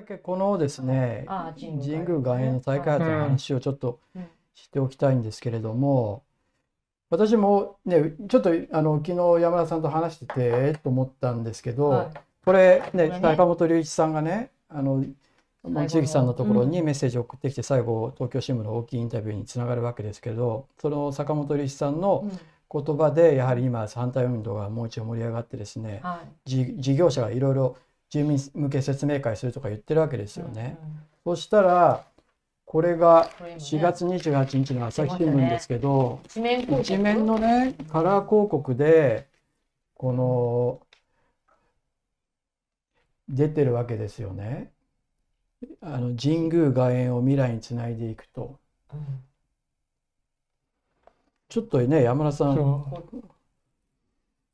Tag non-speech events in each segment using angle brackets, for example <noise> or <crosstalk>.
だけこのですね神宮外苑の再開発の話をちょっとしておきたいんですけれども、私もねちょっとあの昨日山田さんと話しててえっと思ったんですけど、これね坂本龍一さんがねあの望月さんのところにメッセージを送ってきて最後東京新聞の大きいインタビューにつながるわけですけどその坂本龍一さんの言葉でやはり今反対運動がもう一度盛り上がってですね、事業者がいろいろ住民向け説明会するとか言ってるわけですよね。うんうん、そしたらこれが4月28日の朝日新聞ですけど、ね、一面のねカラー広告でこの出てるわけですよね。あの神宮外苑を未来につないでいくと、うん、ちょっとね山田さん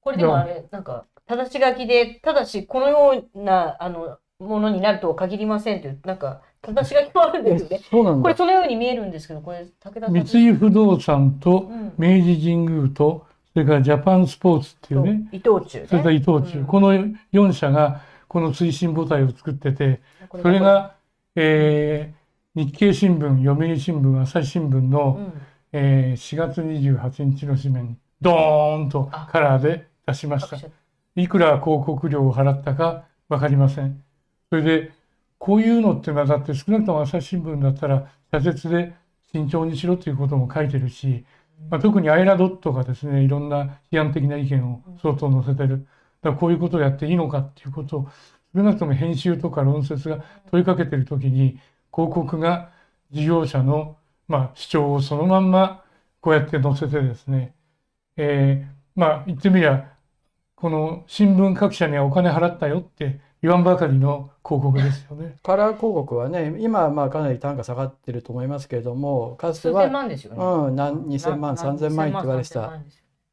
これでもあれなんかただし書きで、ただしこのような、あの、ものになるとは限りませんという、なんか、ただし書きもあるんですよね。そうなんこれそのように見えるんですけど、これ、武田三井不動産と明治神宮と、それからジャパンスポーツっていうね。伊藤忠、ね、それから伊藤忠、うん、この4社が、この推進母体を作ってて、それが、えー、日経新聞、読売新聞、朝日新聞の、うん、えー、4月28日の紙面に、ドーンとカラーで出しました。いくら広告料を払ったか分かりません。それで、こういうのってまだって少なくとも朝日新聞だったら、社説で慎重にしろということも書いてるし、まあ、特にアイラドットがですね、いろんな批判的な意見を相当載せてる。だからこういうことをやっていいのかっていうことを、少なくとも編集とか論説が問いかけてる時に、広告が事業者の、まあ、主張をそのまんまこうやって載せてですね、えー、まあ言ってみりゃこの新聞各社にはお金払ったよって言わんばかりの広告ですよね。カラー広告はね、今まあかなり単価下がってると思いますけれども、かつては、ね、うん何二千万三千万って言われてた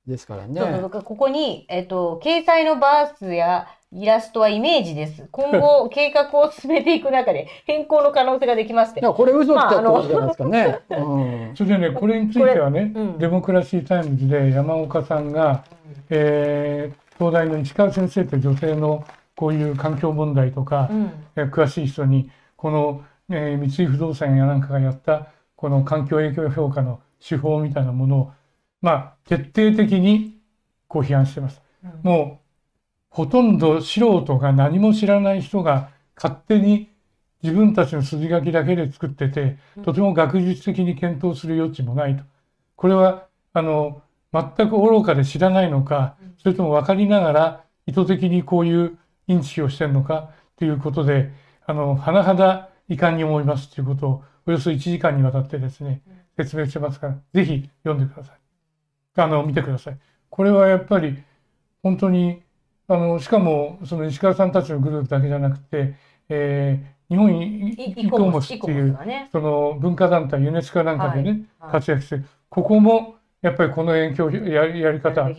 ですからね。ここにえっ、と掲載のバースやイラストはイメージです。今後計画を進めていく中で <laughs> 変更の可能性ができまして。これ嘘ってことじゃないですかね。まあ、うん、それでねこれについてはね、うん、デモクラシータイムズで山岡さんが、うえー東大の石川先生って女性のこういう環境問題とか、うん、詳しい人にこの、えー、三井不動産やなんかがやったこの環境影響評価の手法みたいなものを、まあ、徹底的にこう批判してます。うん、もうほとんど素人が何も知らない人が勝手に自分たちの筋書きだけで作ってて、とても学術的に検討する余地もないと。これは、あの、全く愚かで知らないのか、それとも分かりながら意図的にこういう認識をしてるのかということで、あの、甚だ遺憾に思いますということを、およそ1時間にわたってですね、説明してますから、ぜひ読んでください。あの、見てください。これはやっぱり、本当に、あの、しかも、その石川さんたちのグループだけじゃなくて、えー、日本イコモスっていう、その文化団体、ユネスコなんかでね、活躍してる。ここもやっぱりこの影響ややり方あ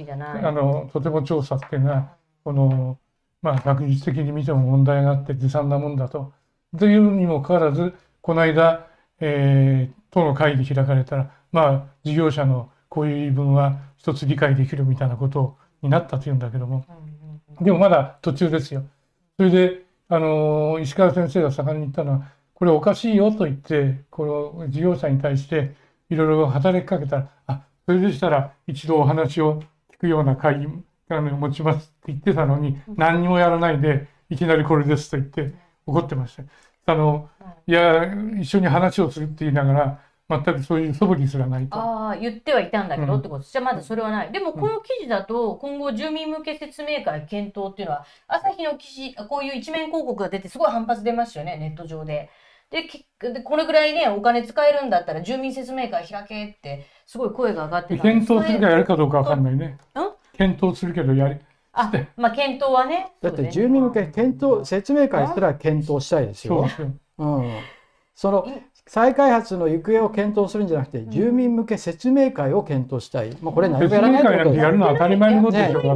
のとても調査っていうのはこの、まあ、学術的に見ても問題があってずさんなもんだと。というにもかかわらずこの間、えー、都の会議開かれたらまあ事業者のこういう言い分は一つ理解できるみたいなことになったというんだけどもでもまだ途中ですよ。それであの石川先生が盛んに言ったのはこれおかしいよと言ってこの事業者に対していろいろ働きかけたらあそれでしたら一度お話を聞くような会議あの持ちますって言ってたのに、何にもやらないで、いきなりこれですと言って怒ってました。あの、いや、一緒に話をするって言いながら、全くそういう素振りすらないと。あ言ってはいたんだけどってこと、うん、じゃあまだそれはない。でもこの記事だと、今後住民向け説明会検討っていうのは、朝日の記事、こういう一面広告が出てすごい反発出ましたよね、ネット上で。でこれぐらいねお金使えるんだったら住民説明会開けってすごい声が上がってた検討するかやるかどうかわかんないね。検討するけどやりあ、まあ検討はね。だって住民向け検討説明会したら検討したいですよ。うん。その再開発の行方を検討するんじゃなくて、住民向け説明会を検討したい。まあ、これ何もやらないってことやるのは当たり前のことでしょ、ね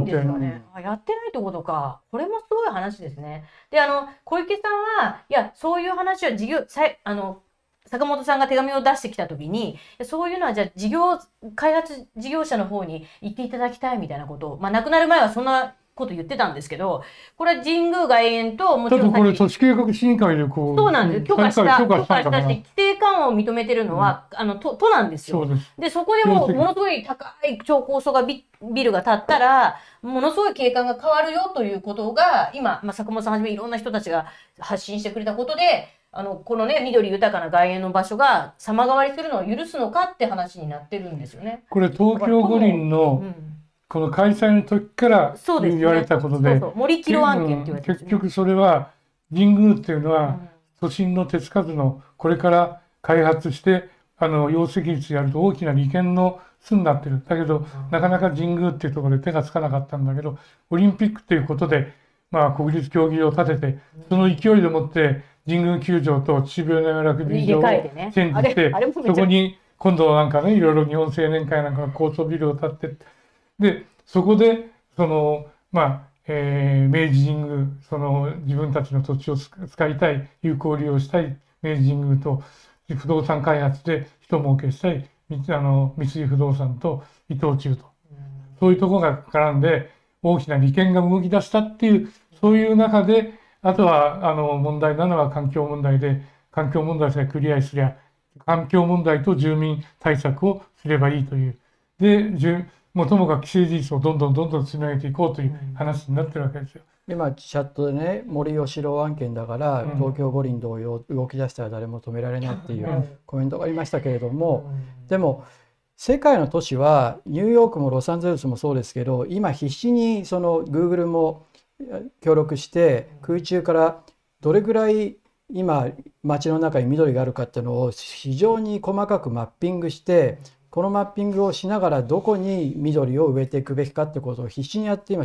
やってないってことか。これもすごい話ですね。で、あの、小池さんは、いや、そういう話は事業、さあの、坂本さんが手紙を出してきたときに、そういうのはじゃあ事業、開発事業者の方に行っていただきたいみたいなことを、まあ亡くなる前はそんなこと言ってたんですけど、これは神宮外苑と、もちろん。これ都市計画審議会でこう。そうなんです。許可した、許可したし、規定緩和を認めてるのは、うん、あの、都、都なんですよ。そでで、そこでも、ものすごい高い超高層がビビルが建ったら、ものすごい景観が変わるよということが、今、まあ、坂本さんはじめいろんな人たちが発信してくれたことで、あの、このね、緑豊かな外苑の場所が様変わりするのを許すのかって話になってるんですよね。これ東京五輪の、うんこの開催の時から言われたことで、ね、森キロ案件結局それは神宮っていうのは、都心の手つかずのこれから開発してあの容積率やると大きな利権の巣になってるだけど、なかなか神宮っていうところで手がつかなかったんだけどオリンピックっていうことで、まあ、国立競技場を建ててその勢いでもって神宮球場と秩父山楽グ場をチェンジして、そこに今度なんかねいろいろ日本青年会なんかが高層ビルを建ってで、そこで、その、まあ、えー、明治神宮、その自分たちの土地を使いたい、有効利用したい明治神宮と、不動産開発で人儲けしたい、あの三井不動産と伊藤忠と、そういうところが絡んで、大きな利権が動き出したっていう、そういう中で、あとは、あの、問題なのは環境問題で、環境問題さえクリアすりゃ、環境問題と住民対策をすればいいという。で、もうともかく既成をどんどんどんどん積げていこうという話になってるわけですよ。今チャットでね森喜朗案件だから、東京五輪同様動き出したら誰も止められないっていうコメントがありましたけれども、でも世界の都市はニューヨークもロサンゼルスもそうですけど今必死にそのグーグルも協力して空中からどれぐらい今街の中に緑があるかっていうのを非常に細かくマッピングしてこのマッピングをしながらどこに緑を植えていくべきかってことを必死にやって今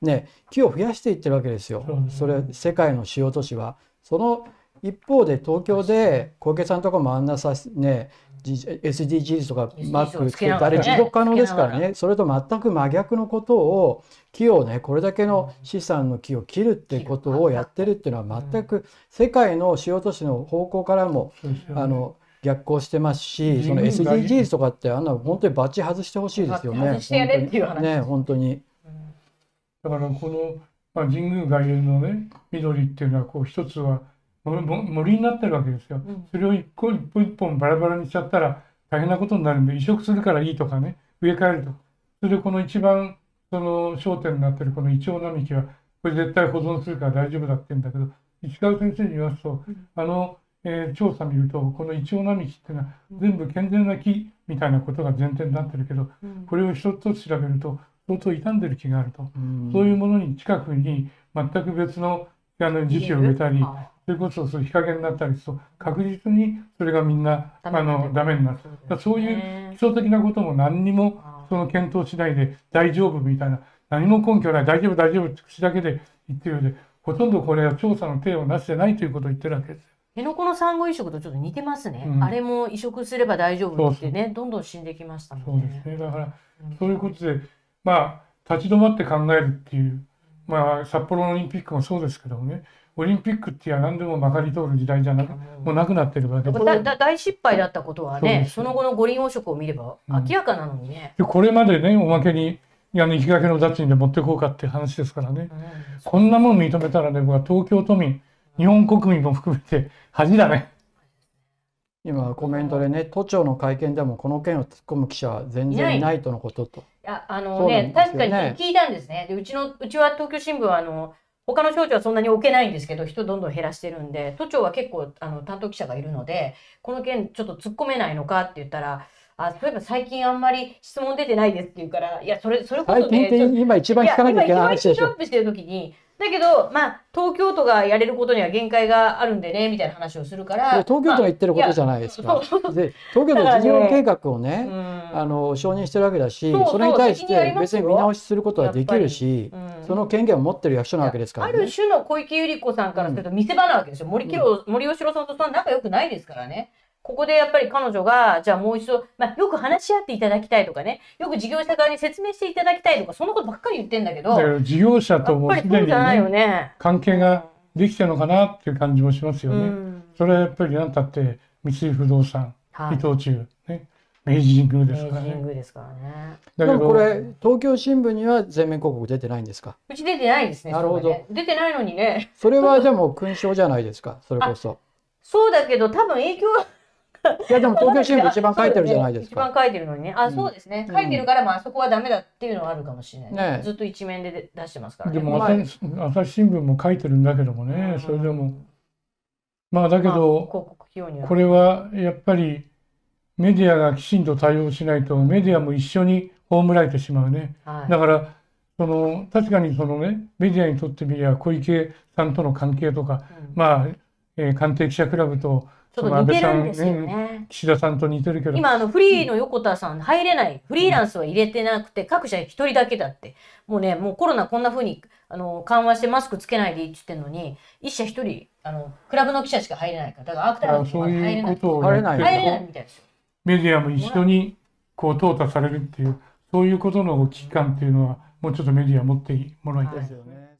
ね、木を増やしていってるわけですよ、それ世界の主要都市は。その一方で東京で小池さんとかもあんなさね SDGs とかマックつけてあ持続可能ですからねそれと全く真逆のことを木をねこれだけの資産の木を切るってことをやってるっていうのは全く世界の主要都市の方向からもあの逆行してますし、その SDGs とかってあんな本当にバチ外してほしいですよね。ね本当に。だからこのまあ神宮外苑のね緑っていうのはこう一つは森になってるわけですよ。それを一個一本一本バラバラにしちゃったら大変なことになるんで移植するからいいとかね植え替えるとか。それでこの一番その焦点になってるこのイチョウ並木はこれ絶対保存するから大丈夫だって言うんだけど市川先生に言いますと、あのえー、調査見るとこのイチョウ並木っていうのは全部健全な木みたいなことが前提になってるけど、うん、これを一つ一つ調べると相当傷んでる木があると、うん、そういうものに近くに全く別のあの樹脂を植えたりそれこそそ日陰になったりすると確実にそれがみんなあのダメになるだそういう基礎的なことも何にもその検討しないで大丈夫みたいな何も根拠ない大丈夫大丈夫って口だけで言ってるようでほとんどこれは調査の手をなしてないということを言ってるわけです辺野古の産後移植とちょっと似てますね、うん、あれも移植すれば大丈夫ってねどんどん死んできましたもんね。そうですねだから、そういうことでまあ立ち止まって考えるっていうまあ札幌オリンピックもそうですけどもねオリンピックっていや何でもまかり通る時代じゃなく、もうなくなってるからだだ大失敗だったことはねその後の五輪汚職を見れば明らかなのにね、うん、これまでねおまけにあの行きがけの雑にで持ってこうかって話ですからね、うん、こんなもん認めたらね僕は東京都民日本国民も含めて恥だね。今コメントでね都庁の会見でもこの件を突っ込む記者は全然いないとのことと。いやあのね、ね、確かに聞いたんですね。でうちのうちは東京新聞はあの他の省庁はそんなに置けないんですけど人どんどん減らしてるんで都庁は結構あの担当記者がいるのでこの件ちょっと突っ込めないのかって言ったら。あ、そういえば最近あんまり質問出てないですって言うから、いや、それ、それこそね、最近って今一番聞かなきゃいけない話でしょ。今一番ヒトアップしてる時に、だけど、まあ、東京都がやれることには限界があるんでねみたいな話をするから東京都が言ってることじゃないですか、まあ、で東京都事業計画をね、ね、あの承認してるわけだしそれに対して別に見直しすることはできるし、うん、その権限を持ってる役所なわけですから、ね、ある種の小池百合子さんからすると見せ場なわけですよ、うん、森,、清、森喜朗さんとそんな仲良くないですからね。ここでやっぱり彼女が、じゃあもう一度、まあ、よく話し合っていただきたいとかね、よく事業者側に説明していただきたいとか、そんなことばっかり言ってんだけど、事業者ともすでに、ねね、関係ができてるのかなっていう感じもしますよね。うん、それはやっぱり何たって、三井不動産、はい、伊藤忠、ね、明治神宮ですからね。明治ですからね。だけどこれ東京新聞には全面広告出てないんですか。うち出てないですね。なるほど、ね。出てないのにね。それはでも勲章じゃないですか。それこそ。そうだけど多分影響いやでも東京新聞一番書いてるじゃないですか。一番書いてるのにね。あ、そうですね。書いてるからまあそこはダメだっていうのはあるかもしれない。ずっと一面で出してますからでも朝日新聞も書いてるんだけどもね。それでもまあだけどこれはやっぱりメディアがきちんと対応しないとメディアも一緒に葬られてしまうね。だからその確かにそのねメディアにとってみれば小池さんとの関係とか、まあ、えー、官邸記者クラブとちょっと似てるんですよね。岸田さんと似てるけど。今、あの、フリーの横田さん入れない、フリーランスは入れてなくて、各社一人だけだって。もうね、もうコロナこんな風に、あの、緩和してマスクつけないでいいって言ってんのに、一社一人、あの、クラブの記者しか入れないから、だからアクタームとか入れない。入れない。入れないみたいですメディアも一緒に、こう、淘汰されるっていう、そういうことの危機感っていうのは、もうちょっとメディア持ってもらいたいですよね。